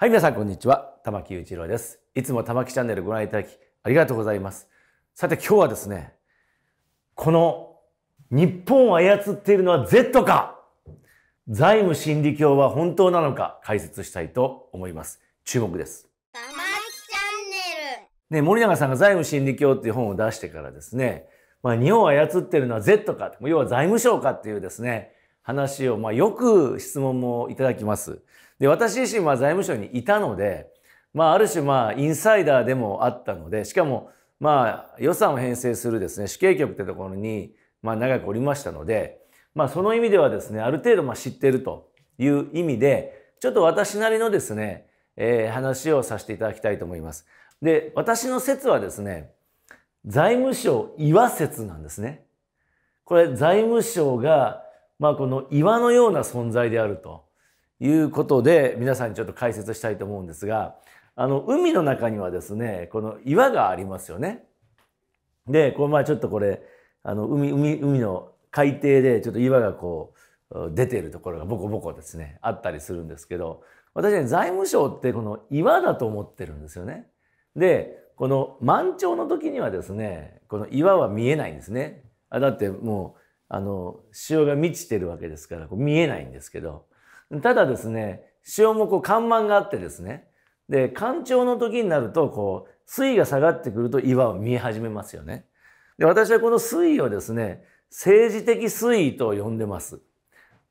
はい、皆さんこんにちは。玉木雄一郎です。いつも玉木チャンネルご覧いただきありがとうございます。さて今日はですね、この日本を操っているのは Z か財務心理教は本当なのか解説したいと思います。注目です。玉木チャンネル。ね、森永さんが財務心理教っていう本を出してからですね、まあ日本を操っているのは Z か、要は財務省かっていうですね、話をまあよく質問もいただきます。で、私自身は財務省にいたので、まあ、ある種、まあ、インサイダーでもあったので、しかも、まあ、予算を編成するですね、主計局ってところに、まあ、長くおりましたので、まあ、その意味ではですね、ある程度、まあ、知ってるという意味で、ちょっと私なりのですね、えー、話をさせていただきたいと思います。で、私の説はですね、財務省岩説なんですね。これ、財務省が、まあ、この岩のような存在であると。いうことで皆さんにちょっと解説したいと思うんですがあの海の中にはですねこの岩がありますよね。でこれまあちょっとこれあの海海海の海底でちょっと岩がこう出てるところがボコボコですねあったりするんですけど私ね財務省ってこの岩だと思ってるんですよね。でこの満潮の時にはですねこの岩は見えないんですね。あだってもうあの潮が満ちてるわけですからこう見えないんですけどただですね、潮もこう、緩慢があってですね、で、干潮の時になると、こう、水位が下がってくると岩を見え始めますよね。で、私はこの水位をですね、政治的水位と呼んでます。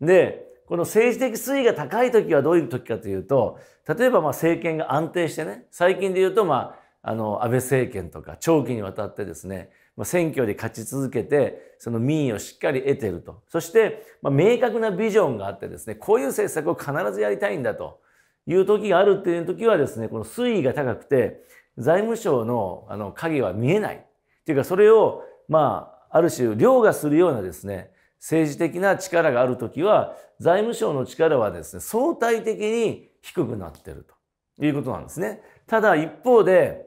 で、この政治的水位が高い時はどういう時かというと、例えばまあ政権が安定してね、最近で言うとまあ、あの、安倍政権とか長期にわたってですね、選挙で勝ち続けて、その民意をしっかり得てると。そして、ま明確なビジョンがあってですね、こういう政策を必ずやりたいんだという時があるっていう時はですね、この水位が高くて、財務省のあの影は見えない。というか、それを、まあ、ある種、凌駕するようなですね、政治的な力がある時は、財務省の力はですね、相対的に低くなっているということなんですね。ただ、一方で、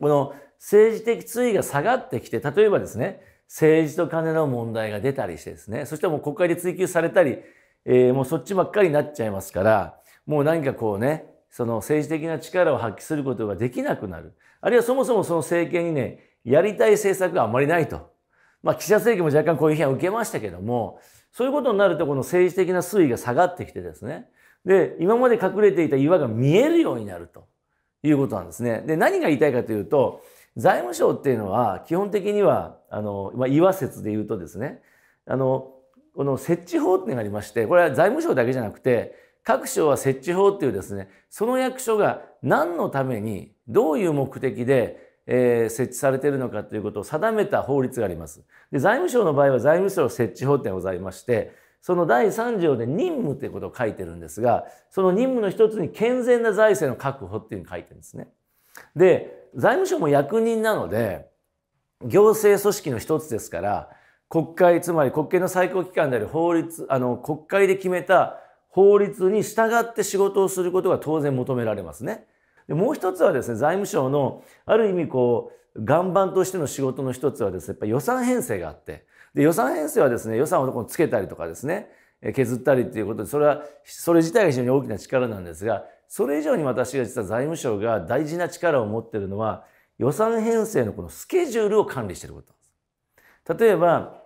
この政治的地位が下がってきて、例えばですね、政治と金の問題が出たりしてですね、そしてもう国会で追及されたり、えー、もうそっちばっかりになっちゃいますから、もう何かこうね、その政治的な力を発揮することができなくなる。あるいはそもそもその政権にね、やりたい政策があまりないと。まあ、記者政権も若干こういう批判を受けましたけども、そういうことになるとこの政治的な推移が下がってきてですね、で、今まで隠れていた岩が見えるようになるということなんですね。で、何が言いたいかというと、財務省っていうのは基本的にはあの、まあ、岩説で言うとですねあのこの設置法っていうのがありましてこれは財務省だけじゃなくて各省は設置法っていうですねその役所が何のためにどういう目的で、えー、設置されているのかということを定めた法律があります。で財務省の場合は財務省設置法っていうのがございましてその第3条で任務っいうことを書いてるんですがその任務の一つに健全な財政の確保っていうふうに書いてるんですね。で財務省も役人なので、行政組織の一つですから、国会、つまり国権の最高機関である法律、あの、国会で決めた法律に従って仕事をすることが当然求められますね。でもう一つはですね、財務省のある意味こう、岩盤としての仕事の一つはですね、やっぱ予算編成があって、で予算編成はですね、予算をつけたりとかですね、削ったりっていうことで、それは、それ自体が非常に大きな力なんですが、それ以上に私が実は財務省が大事な力を持ってるのは予算編成のこのスケジュールを管理してることです。例えば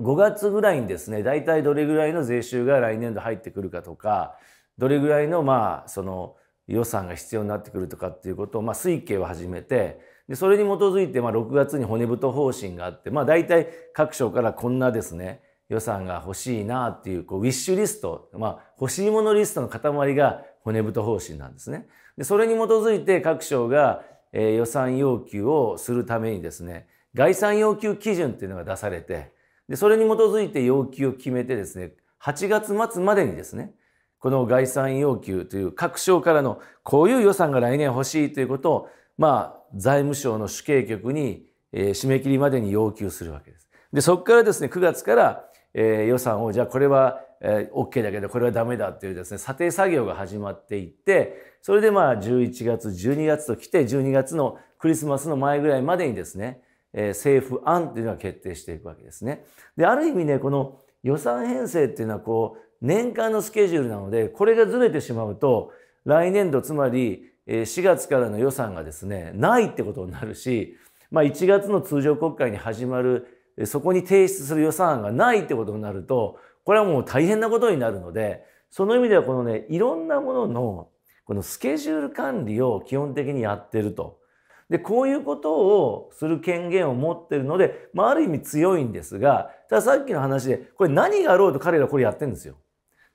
5月ぐらいにですね大体どれぐらいの税収が来年度入ってくるかとかどれぐらいのまあその予算が必要になってくるとかっていうことを、まあ、推計を始めてでそれに基づいて、まあ、6月に骨太方針があって、まあ、大体各省からこんなですね予算が欲しいなっていうこうウィッシュリスト、まあ、欲しいものリストの塊が骨太方針なんですね。でそれに基づいて各省が、え予算要求をするためにですね概算要求基準っていうのが出されてでそれに基づいて要求を決めてですね8月末までにですねこの概算要求という各省からのこういう予算が来年欲しいということをまあ財務省の主計局に、え締め切りまでに要求するわけです。でそこからですね9月から、え予算をじゃあこれはえー、OK だけどこれはダメだっていうですね査定作業が始まっていってそれでまあ11月12月と来て12月のクリスマスの前ぐらいまでにですね、えー、政府案というのが決定していくわけですね。である意味ねこの予算編成っていうのはこう年間のスケジュールなのでこれがずれてしまうと来年度つまり4月からの予算がですねないってことになるし、まあ、1月の通常国会に始まるそこに提出する予算案がないってことになるとこれはもう大変なことになるので、その意味ではこのね、いろんなもののこのスケジュール管理を基本的にやってると。で、こういうことをする権限を持ってるので、まあ、ある意味強いんですが、たださっきの話で、これ何があろうと彼らこれやってるんですよ。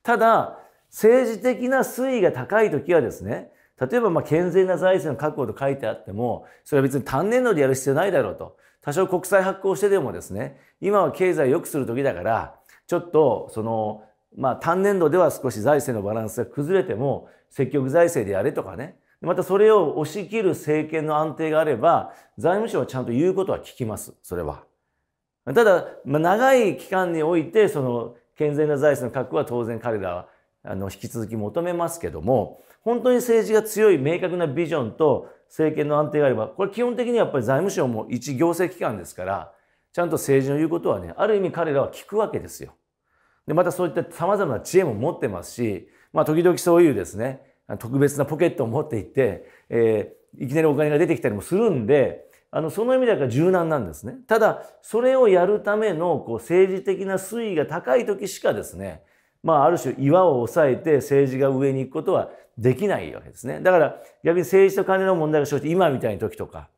ただ、政治的な推移が高い時はですね、例えばま健全な財政の確保と書いてあっても、それは別に単年度でやる必要ないだろうと。多少国債発行してでもですね、今は経済を良くする時だから、ちょっとそのまあ単年度では少し財政のバランスが崩れても積極財政でやれとかねまたそれを押し切る政権の安定があれば財務省はちゃんと言うことは聞きますそれは。ただ、まあ、長い期間においてその健全な財政の確保は当然彼らはあの引き続き求めますけども本当に政治が強い明確なビジョンと政権の安定があればこれ基本的にはやっぱり財務省も一行政機関ですからちゃんと政治の言うことはね、ある意味彼らは聞くわけですよ。で、またそういった様々な知恵も持ってますし、まあ時々そういうですね、特別なポケットを持っていって、えー、いきなりお金が出てきたりもするんで、あの、その意味では柔軟なんですね。ただ、それをやるための、こう、政治的な推移が高い時しかですね、まあ、ある種岩を抑えて政治が上に行くことはできないわけですね。だから、逆に政治と金の問題が生じて、今みたいな時とか、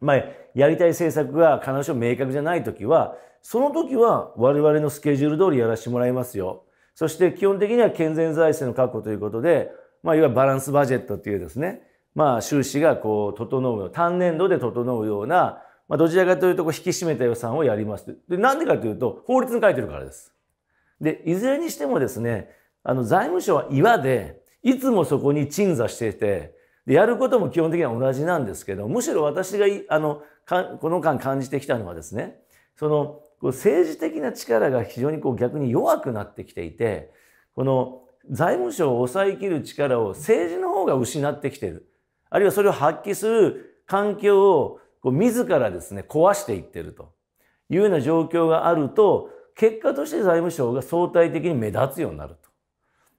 まあ、やりたい政策が必ずしも明確じゃない時は、その時は我々のスケジュール通りやらせてもらいますよ。そして基本的には健全財政の確保ということで、まあ、いわゆるバランスバジェットっていうですね、まあ、収支がこう、整う、単年度で整うような、まあ、どちらかというと、引き締めた予算をやります。で、なんでかというと、法律に書いてるからです。で、いずれにしてもですね、あの、財務省は岩で、いつもそこに鎮座していて、でやることも基本的には同じなんですけどむしろ私があのこの間感じてきたのはですねその政治的な力が非常にこう逆に弱くなってきていてこの財務省を抑えきる力を政治の方が失ってきてるあるいはそれを発揮する環境をこう自らですね壊していってるというような状況があると結果として財務省が相対的に目立つようになると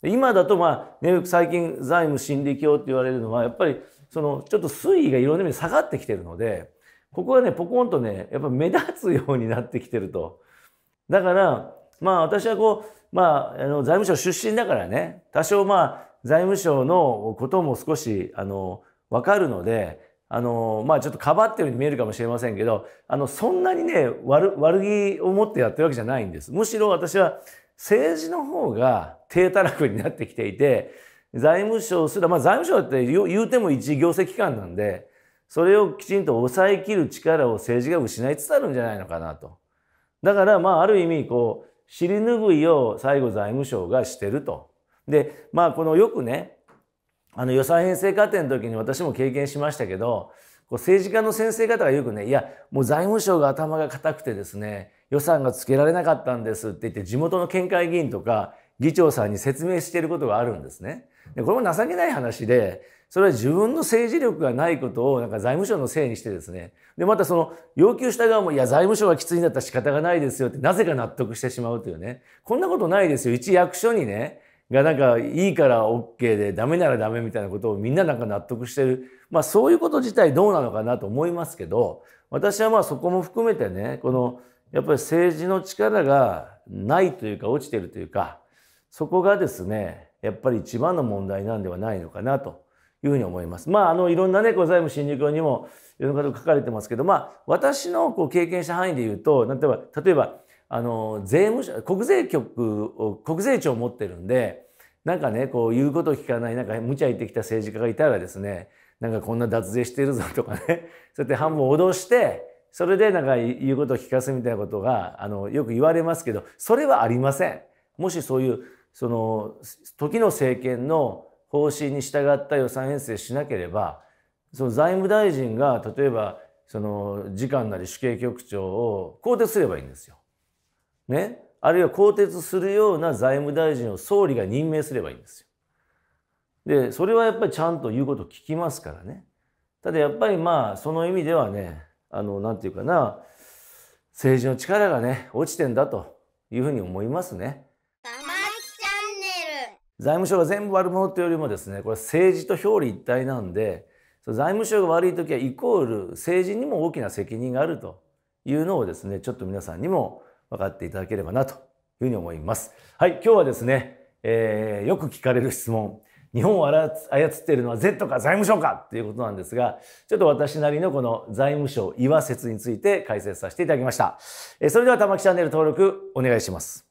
今だと、まあ、ね、最近財務心理教って言われるのは、やっぱり、その、ちょっと水位がいろんな意味で下がってきてるので、ここがね、ポコンとね、やっぱ目立つようになってきてると。だから、まあ、私はこう、まあ、あの、財務省出身だからね、多少まあ、財務省のことも少し、あの、わかるので、あの、まあ、ちょっとかばってるように見えるかもしれませんけど、あの、そんなにね、悪、悪気を持ってやってるわけじゃないんです。むしろ私は、政治の方が低たらくになってきていて、財務省すら、まあ財務省って言うても一行政機関なんで、それをきちんと抑えきる力を政治が失いつつあるんじゃないのかなと。だからまあある意味こう、尻拭いを最後財務省がしてると。で、まあこのよくね、あの予算編成過程の時に私も経験しましたけど、こう政治家の先生方がよくね、いや、もう財務省が頭が固くてですね、予算がつけられなかったんですって言って地元の県会議員とか議長さんに説明していることがあるんですね。でこれも情けない話で、それは自分の政治力がないことをなんか財務省のせいにしてですね。で、またその要求した側も、いや、財務省がきついんだったら仕方がないですよって、なぜか納得してしまうというね。こんなことないですよ。一役所にね、がなんかいいから OK でダメならダメみたいなことをみんななんか納得してる。まあそういうこと自体どうなのかなと思いますけど、私はまあそこも含めてね、このやっぱり政治の力がないというか落ちてるというかそこがですねやっぱり一番の問題なんではないのかなというふうに思います。まあ、あのいろんなねご財務新入教にもいろんなこと書かれてますけど、まあ、私のこう経験した範囲で言うと例えば例えばあの税務署国税局国税庁を持ってるんでなんかねこう言うことを聞かないなんか無茶言ってきた政治家がいたらですねなんかこんな脱税してるぞとかねそうやって半分脅してそれでなんか言うことを聞かすみたいなことがあのよく言われますけどそれはありません。もしそういうその時の政権の方針に従った予算編成しなければその財務大臣が例えばその次官なり主計局長を更迭すればいいんですよ。ね、あるいは更迭するような財務大臣を総理が任命すればいいんですよ。でそれはやっぱりちゃんと言うことを聞きますからね。ただやっぱりまあその意味ではねあの、なんていうかな、政治の力がね、落ちてんだというふうに思いますね。財務省が全部悪者というよりもですね、これ政治と表裏一体なんで、財務省が悪い時はイコール政治にも大きな責任があるというのをですね、ちょっと皆さんにも分かっていただければなというふうに思います。はい、今日はですね、えー、よく聞かれる質問、日本を操っているのは Z か財務省かっていうことなんですが、ちょっと私なりのこの財務省岩説について解説させていただきました。えそれでは玉木チャンネル登録お願いします。